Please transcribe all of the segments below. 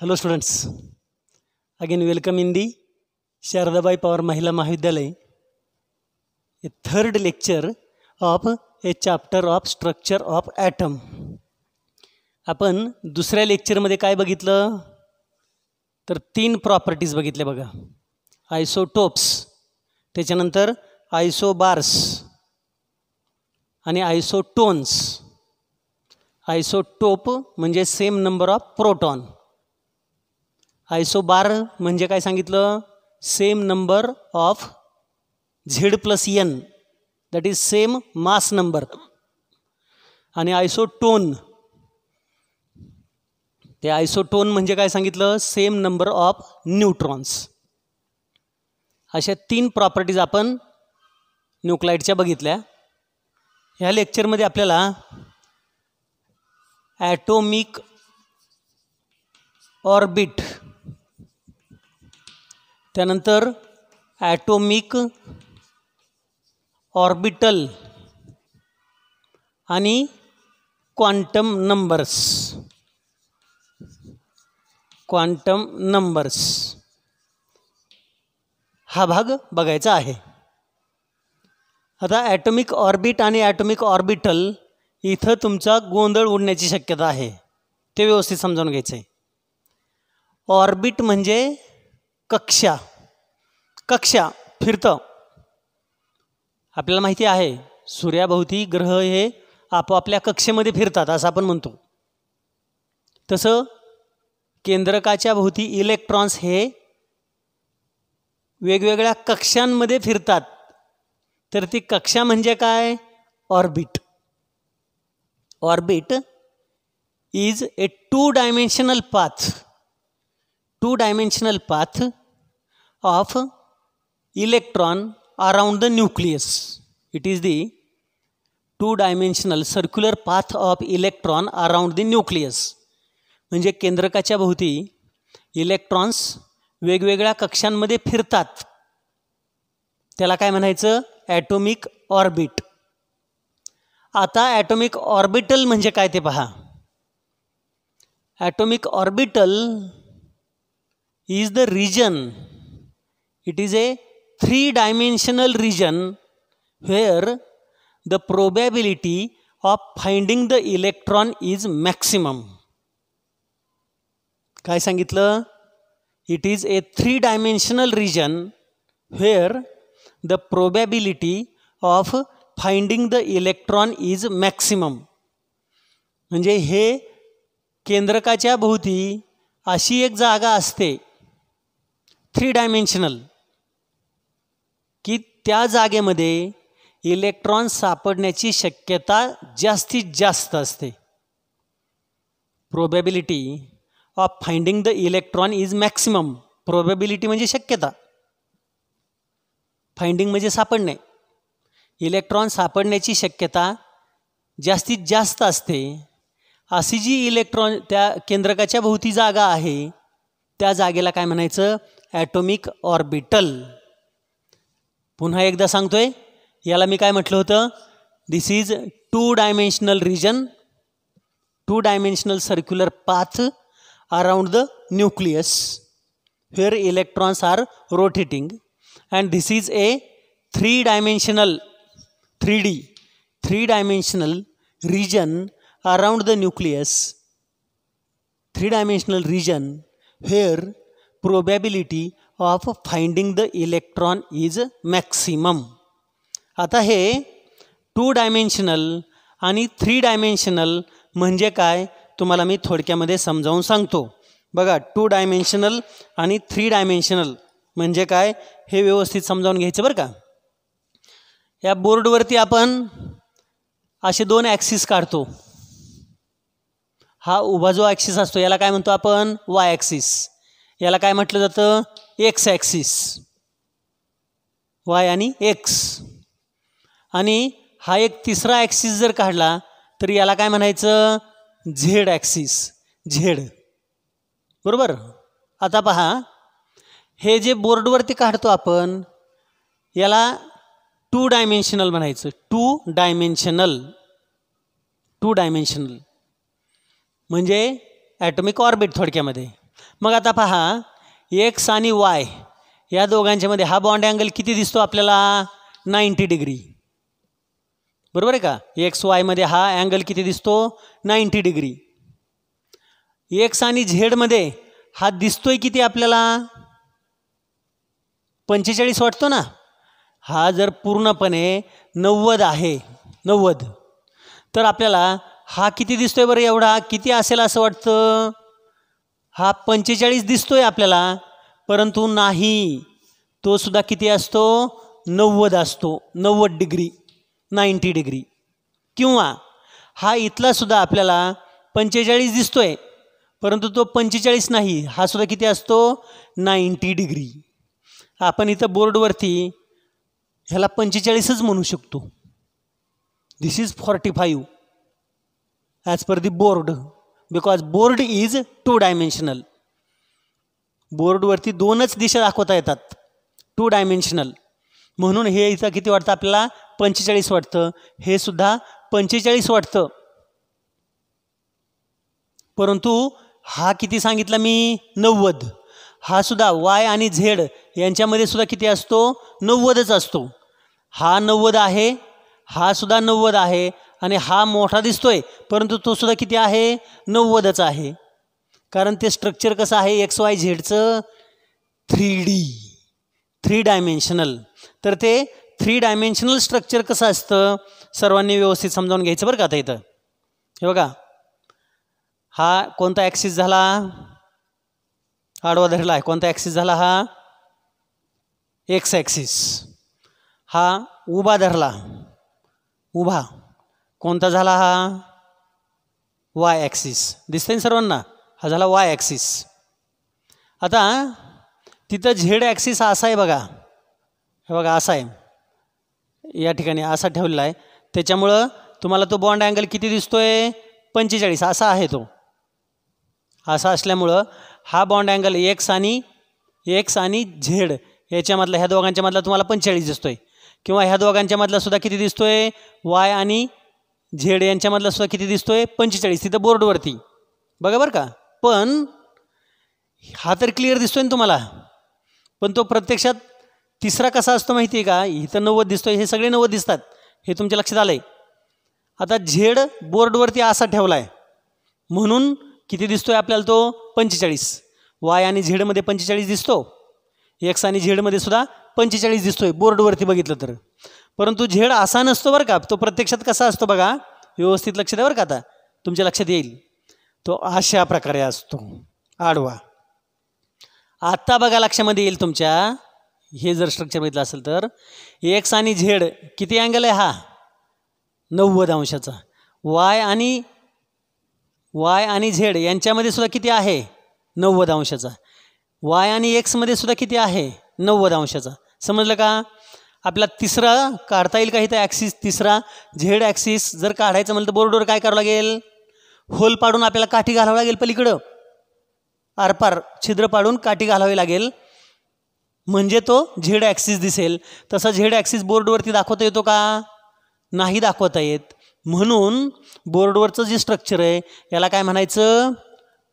Hello students again welcome in the Sharadabai Pawar महिला महाविद्यालय a third lecture of a chapter of structure of atom आपण दुसऱ्या लेक्चरमध्ये काय बघितलं तर तीन प्रॉपर्टीज बघितल्या बघा आयसोटोप्स त्याच्यानंतर आयसोबार्स आणि आयसोटोन्स आयसोटोप म्हणजे same number of proton isobar म्हणजे काय सांगितलं same number of Z plus N that is same mass number आणि आयसोटोन ते आयसोटोन म्हणजे काय सांगितलं सेम नंबर ऑफ न्यूट्रॉन्स अशा तीन प्रॉपर्टीज आपण न्यूक्लाईटच्या बघितल्या ह्या लेक्चरमध्ये आपल्याला ॲटोमिक ऑर्बिट त्यानंतर ॲटोमिक ऑर्बिटल आणि क्वांटम नंबर्स क्वांटम नंबर्स हा भाग बघायचा आहे आता ॲटोमिक ऑर्बिट आणि ॲटोमिक ऑर्बिटल इथं तुमचा गोंधळ उडण्याची शक्यता आहे ते व्यवस्थित समजावून घ्यायचं आहे ऑर्बिट म्हणजे कक्षा कक्षा फिरतं आपल्याला माहिती आहे सूर्याभोवती ग्रह हे आपापल्या कक्षेमध्ये फिरतात असं आपण म्हणतो तसं केंद्रकाच्या भोवती इलेक्ट्रॉन्स हे वेगवेगळ्या कक्षांमध्ये फिरतात तर ती कक्षा म्हणजे काय orbit orbit is a two dimensional path two dimensional path of electron around the nucleus it is the two dimensional circular path of electron around the nucleus म्हणजे केंद्रकाच्या भोवती इलेक्ट्रॉन्स वेगवेगळ्या कक्षांमध्ये फिरतात त्याला काय म्हणायचं ॲटोमिक ऑर्बिट आता ॲटोमिक ऑर्बिटल म्हणजे काय ते पहा atomic orbital is the region. It is a three dimensional region where the probability of finding the electron is maximum. काय सांगितलं it is a three dimensional region where the probability of finding the electron is maximum म्हणजे हे केंद्रकाच्या भोवती अशी एक जागा असते three dimensional की त्या जागेमध्ये इलेक्ट्रॉन सापडण्याची शक्यता जास्तीत जास्त असते probability of finding the electron is maximum probability म्हणजे शक्यता फाइंडिंग म्हणजे सापडणे इलेक्ट्रॉन सापडण्याची शक्यता जास्तीत जास्त असते अशी जी इलेक्ट्रॉन त्या केंद्रकाच्या भोवती जागा आहे त्या जागेला काय म्हणायचं ऐटोमिक ऑर्बिटल पुनः एकदा संगत है ये मी का मटल होता this is two dimensional region two dimensional circular path around the nucleus here electrons are rotating and this is a three dimensional three D three dimensional region around the nucleus three dimensional region here probability of finding the electron is maximum आता हे two dimensional आणि three dimensional म्हणजे काय तुम्हाला मी थोडक्यामध्ये समजावून सांगतो बघा टू डायमेन्शनल आणि थ्री डायमेन्शनल म्हणजे काय हे व्यवस्थित समजावून घ्यायचं बरं का या बोर्डवरती आपण असे दोन ॲक्सिस काढतो हा उभा जो ॲक्सिस असतो याला काय म्हणतो आपण वाय ॲक्सिस याला काय म्हटलं जातं एक्स ॲक्सिस वाय आणि एक्स आणि हा एक तिसरा ॲक्सिस जर काढला तर याला काय म्हणायचं झेड ॲक्सिस झेड बरोबर आता पहा हे जे बोर्डवरती काढतो आपण याला टू डायमेन्शनल म्हणायचं टू डायमेन्शनल टू डायमेन्शनल म्हणजे ॲटॉमिक ऑर्बिट थोडक्यामध्ये मग आता पहा एक्स आणि वाय या दोघांच्यामध्ये हा बॉन्ड अँगल किती दिसतो आपल्याला नाईंटी डिग्री बरोबर आहे का एक्स वायमध्ये हा अँगल किती दिसतो नाईंटी डिग्री एक्स आणि झेडमध्ये हा दिसतोय किती आपल्याला पंचेचाळीस वाटतो ना हा जर पूर्णपणे नव्वद आहे नव्वद तर आपल्याला हा किती दिसतोय बरं एवढा किती असेल असं वाटतं हा पंचेचाळीस दिसतोय आपल्याला परंतु नाही तो सुद्धा किती असतो नव्वद असतो नव्वद डिग्री नाईन्टी डिग्री किंवा हा इथला सुद्धा आपल्याला पंचेचाळीस दिसतोय परंतु तो पंचेचाळीस नाही हा सुद्धा किती असतो नाईंटी डिग्री आपण इथं बोर्डवरती ह्याला पंचेचाळीसच म्हणू शकतो this is forty five as per the board because board is two dimensional बोर्डवरती दोनच दिशा दाखवता येतात टू डायमेन्शनल म्हणून हे इथं किती वाटतं आपल्याला पंचेचाळीस वाटतं हे सुद्धा पंचेचाळीस वाटतं परंतु हा किती सांगितला मी नव्वद हा सुद्धा वाय आणि झेड यांच्यामध्ये सुद्धा किती असतो नव्वदच असतो हा नव्वद आहे हा सुद्धा नव्वद आहे आणि हा मोठा दिसतोय परंतु तो सुद्धा किती आहे नव्वदचा आहे कारण ते स्ट्रक्चर कसं आहे एक्स वाय झेडचं थ्री डी थ्री डायमेन्शनल तर ते थ्री डायमेन्शनल स्ट्रक्चर कसं असतं सर्वांनी व्यवस्थित समजावून घ्यायचं बरं का आता इथं हे बघा हा कोणता ॲक्सिस झाला आडवा धरला आहे कोणता ॲक्सिस झाला हा एक्स ॲक्सिस हा उभा धरला उभा कोणता झाला हा वाय ॲक्सिस दिसते सर्वांना हा झाला वाय ॲक्सिस आता तिथं झेड ॲक्सिस असा आहे बघा हे बघा असा आहे या ठिकाणी असा ठेवलेला आहे त्याच्यामुळं तुम्हाला तो बॉन्ड अँगल किती दिसतो आहे पंचेचाळीस असा आहे तो असा असल्यामुळं हा बॉन्ड अँगल एक्स आणि एक्स आणि झेड याच्यामधला ह्या दोघांच्यामधला तुम्हाला पंचेचाळीस दिसतो आहे किंवा ह्या दोघांच्यामधला सुद्धा किती दिसतो आहे वाय आणि झेड यांच्यामधला सुद्धा किती दिसतोय पंचेचाळीस तिथं बोर्डवरती बघा बरं का पण हा तर क्लिअर दिसतोय ना तुम्हाला पण तो प्रत्यक्षात तिसरा कसा असतो माहिती आहे का इथं नव्वद दिसतोय हे सगळे नव्वद दिसतात हे तुमच्या लक्षात आलं आता झेड बोर्डवरती असा ठेवला आहे म्हणून किती दिसतोय आपल्याला तो पंचेचाळीस वाय आणि झेडमध्ये पंचेचाळीस दिसतो एक्स आणि झेडमध्ये सुद्धा पंचेचाळीस दिसतोय बोर्डवरती बघितलं तर परंतु झेड असा नसतो बरं का तो प्रत्यक्षात कसा असतो बघा व्यवस्थित लक्ष द्या बरं का आता तुमच्या लक्षात येईल तो अशा प्रकारे असतो आडवा आत्ता बघा लक्षामध्ये येईल तुमच्या हे जर स्ट्रक्चर बघितलं असेल तर एक्स आणि झेड किती अँगल आहे हा नव्वद अंशाचा वाय आणि वाय आणि झेड यांच्यामध्ये सुद्धा किती आहे नव्वद अंशाचा वाय आणि एक्समध्ये सुद्धा किती आहे नव्वद अंशाचा समजलं का आपला तिसरा काढता येईल का इथं ॲक्सिस तिसरा झेड ॲक्सिस जर काढायचं म्हणलं तर बोर्डवर काय करावं लागेल होल पाडून आपल्याला काठी घालावं लागेल पलीकडं आरपार छिद्र पाडून काठी घालावी लागेल म्हणजे तो झेड ॲक्सिस दिसेल तसा झेड ॲक्सिस बोर्डवरती दाखवता येतो का नाही दाखवता येत म्हणून बोर्डवरचं जे स्ट्रक्चर आहे याला काय म्हणायचं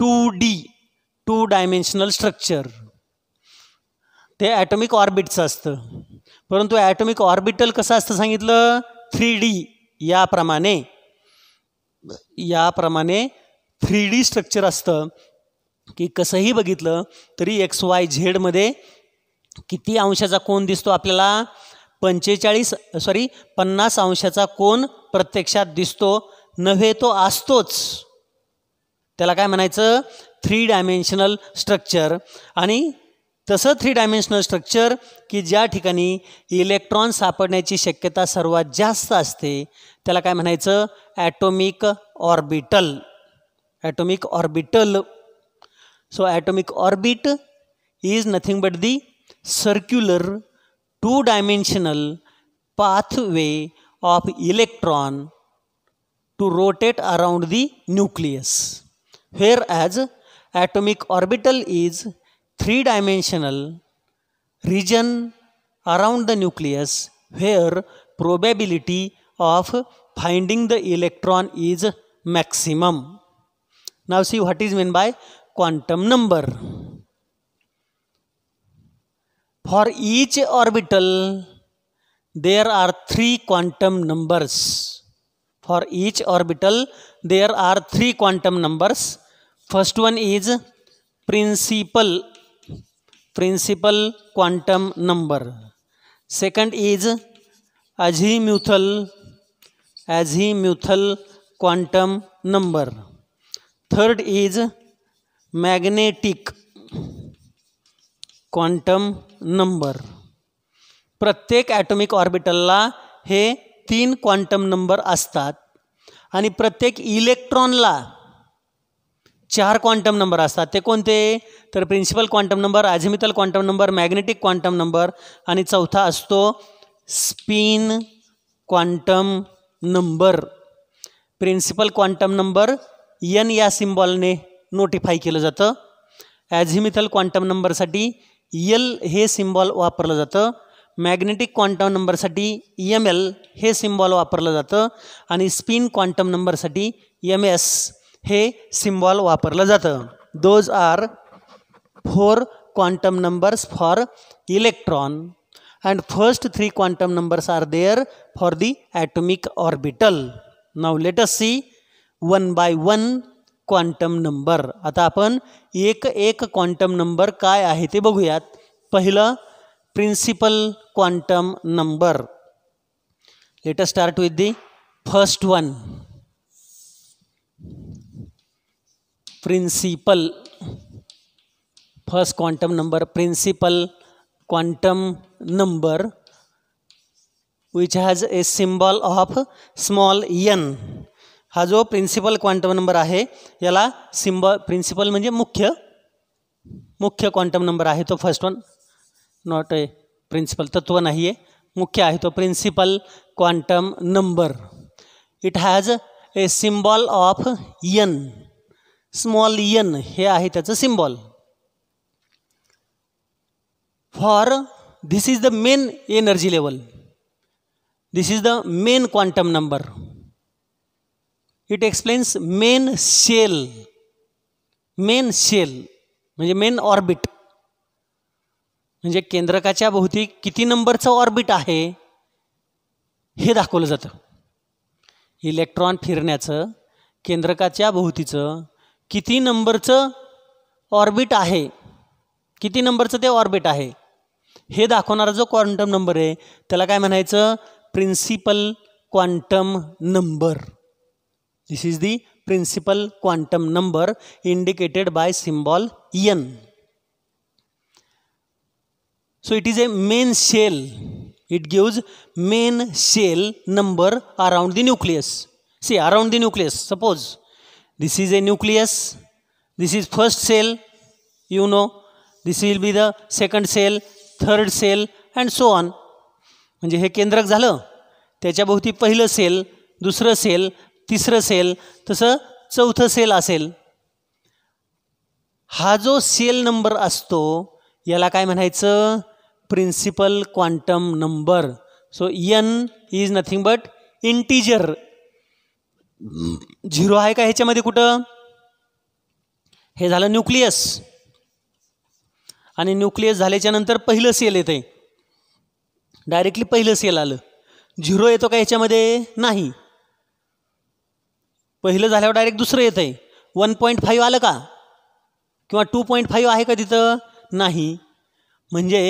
two D two dimensional structure ते ॲटॉमिक ऑर्बिटचं असतं परंतु ॲटॉमिक ऑर्बिटल कसं असतं सांगितलं थ्री डी याप्रमाणे याप्रमाणे थ्री डी स्ट्रक्चर असतं की कसंही बघितलं तरी एक्स वाय झेडमध्ये किती अंशाचा कोण दिसतो आपल्याला पंचेचाळीस सॉरी पन्नास अंशाचा कोण प्रत्यक्षात दिसतो नव्हे तो असतोच त्याला काय म्हणायचं थ्री डायमेन्शनल स्ट्रक्चर आणि तसं थ्री डायमेन्शनल स्ट्रक्चर की ज्या ठिकाणी इलेक्ट्रॉन सापडण्याची शक्यता सर्वात जास्त असते त्याला काय म्हणायचं atomic orbital atomic orbital so atomic orbit is nothing but the circular two dimensional pathway of electron to rotate around the nucleus here as atomic orbital is three dimensional region around the nucleus where probability of finding the electron is maximum. Now see what is meant by quantum number. For each orbital, there are three quantum numbers. For each orbital, there are three quantum numbers. First one is principal principal quantum number second is azimuthal azimuthal quantum number third is magnetic quantum number प्रत्येक atomic ऑर्बिटलला हे तीन quantum number असतात आणि प्रत्येक इलेक्ट्रॉनला चार quantum number असतात ते कोणते तर principal quantum number azimuthal quantum number magnetic quantum number आणि चौथा असतो spin quantum number principal quantum number N या सिम्बॉलने नोटिफाय केलं जातं ॲझिमिथल क्वांटम नंबरसाठी यल हे सिम्बॉल वापरलं जातं मॅग्नेटिक क्वांटम नंबरसाठी यम एल हे सिम्बॉल वापरलं जातं आणि स्पिन क्वांटम नंबरसाठी यम एस हे सिम्बॉल वापरलं जातं those are four quantum numbers for electron and first three quantum numbers are there for the atomic orbital नाव let's see one by one quantum number आता आपण एक एक क्वांटम नंबर काय आहे ते बघूयात पहिलं principal quantum number let's start with the first one principal first quantum number principal quantum number which has a symbol of small N हा जो प्रिंसिपल क्वांटम नंबर है ये सिंबल प्रिंसिपल मजे मुख्य मुख्य क्वांटम नंबर है तो first one not a principal तत्व नहीं है मुख्य है तो principal quantum number it has a symbol of N small N हे आहे त्याचं symbol for this is the main energy level this is the main quantum number it explains main shell main shell म्हणजे main orbit म्हणजे केंद्रकाच्या भोवती किती नंबरचं orbit आहे हे दाखवलं जातं इलेक्ट्रॉन फिरण्याचं केंद्रकाच्या भोवतीचं किती नंबरचं ऑर्बिट आहे किती नंबरचं ते ऑर्बिट आहे हे दाखवणारा जो क्वांटम नंबर आहे त्याला काय म्हणायचं principal quantum number this is the principal quantum number indicated by symbol N so it is a main shell it gives main shell number around the nucleus see around the nucleus suppose This is a nucleus. This is first cell, you know. This will be the second cell, third cell and so on. म्हणजे हे केंद्रक झालं त्याच्याभोवती पहिलं sale दुसरं sale तिसरं sale तसं चौथं sale असेल हा जो सेल नंबर असतो याला काय म्हणायचं principal quantum number so N is nothing but integer zero आहे का ह्याच्यामध्ये कुठं हे झालं न्यूक्लियस आणि न्यूक्लियस झाल्याच्या नंतर पहिलं सेल येते डायरेक्टली पहिलं सेल आलं झिरो येतो का ह्याच्यामध्ये नाही पहिलं झाल्यावर डायरेक्ट दुसरं येतं आहे वन पॉईंट फाईव्ह आलं का किंवा टू पॉईंट फाईव्ह आहे का तिथं नाही म्हणजे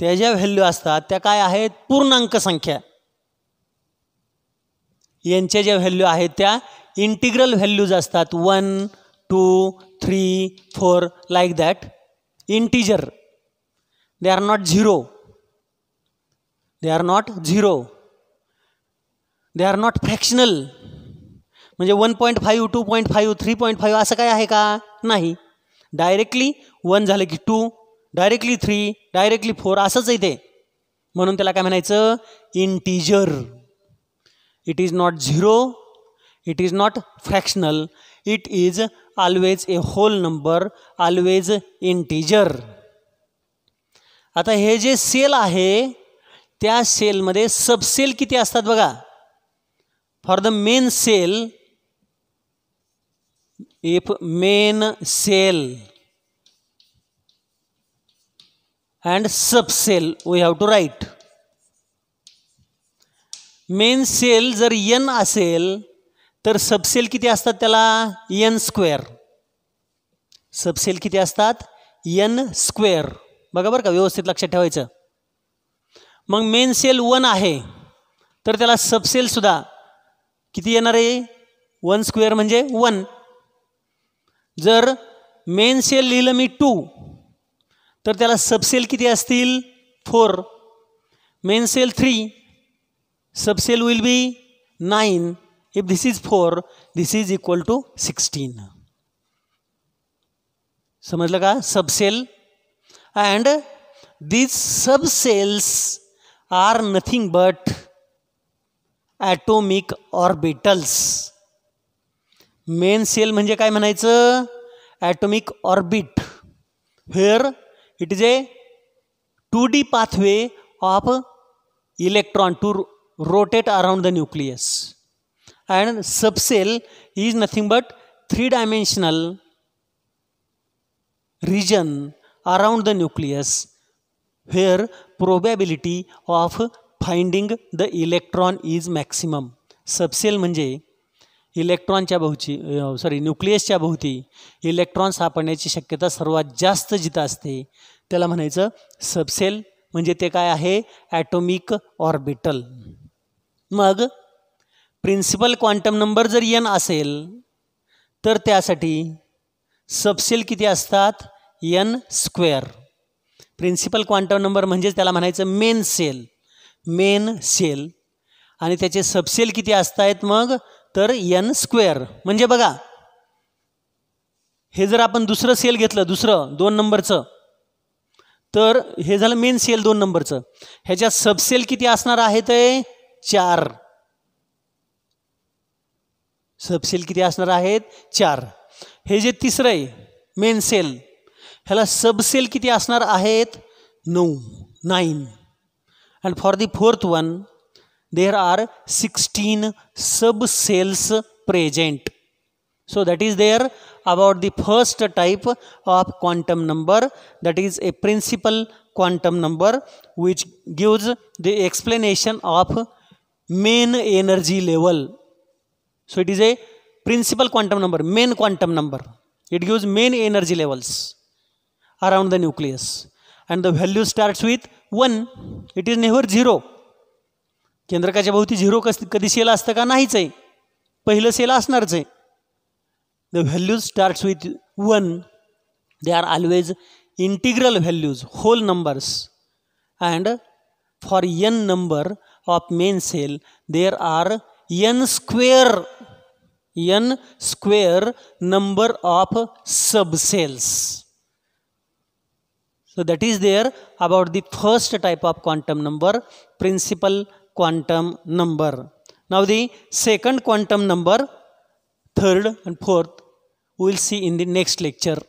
त्या ज्या व्हॅल्यू असतात त्या काय आहेत पूर्णांक संख्या यांच्या ज्या व्हॅल्यू आहेत त्या इंटिग्रल व्हॅल्यूज असतात one two three four like that integer they are not zero they are not zero they are not fractional म्हणजे one point five two point five three point five असं काय आहे का नाही directly one झालं की two directly three directly four असंच आहे ते म्हणून त्याला काय म्हणायचं integer it is not zero it is not fractional it is always a whole number always integer आता हे जे सेल आहे त्या सेलमध्ये सबसेल किती असतात बघा for the main shell if main shell and subshell we have to write main shell जर यन असेल तर सबसेल किती असतात त्याला यन स्क्वेअर सबसेल किती असतात एन स्क्वेअर बघा बरं का व्यवस्थित लक्षात ठेवायचं मग मेन सेल वन आहे तर त्याला सबसेलसुद्धा किती येणार आहे वन स्क्वेअर म्हणजे वन जर मेन सेल लिहिलं मी टू तर त्याला सबसेल किती असतील four main shell three subshell will be 9 if this is 4 this is equal to 16 समजलं का subshell and subshells are nothing but atomic orbitals main shell म्हणजे काय म्हणायचं atomic orbit here it is a two D pathway of electron to rotate around the nucleus and subcell is nothing but three dimensional region around the nucleus where probability of finding the electron is maximum subshell म्हणजे इलेक्ट्रॉनच्या भोवती sorry न्यूक्लियसच्या भोवती electron सापडण्याची शक्यता सर्वात जास्त जिथं असते त्याला म्हणायचं सबसेल म्हणजे ते काय आहे ॲटोमिक ऑर्बिटल मग प्रिन्सिपल क्वांटम नंबर जर यन असेल तर त्यासाठी सबसेल किती असतात N square principal quantum number म्हणजेच त्याला म्हणायचं मेन सेल मेन सेल आणि त्याचे सबसेल किती असत आहेत मग तर यन स्क्वेअर म्हणजे बघा हे जर आपण दुसरं सेल घेतलं दुसरं दोन नंबरचं तर हे झालं मेन सेल दोन नंबरचं ह्याच्यात सबसेल किती असणार आहे ते चार सबसेल किती असणार चार हे जे तिसरं आहे मेन सेल ह्याला सबसेल किती असणार आहेत नऊ nine for the fourth one there are sixteen sub cells present so that is there about the first type of quantum number that is a principal quantum number which gives the explanation of main energy level. So it is a principal quantum number, main quantum number. It gives main energy levels around the nucleus. And the value starts with 1. It is never 0. केंद्रकाच्या भोवती zero कस कधी sale असतं का नाहीच आहे पहिलं cell असणारच आहे the values starts with one they are always integral values whole numbers and for n number of main cell there are n square n square number of subcells so that is there about the first type of quantum number principal quantum number now the second quantum number third and fourth we will see in the next lecture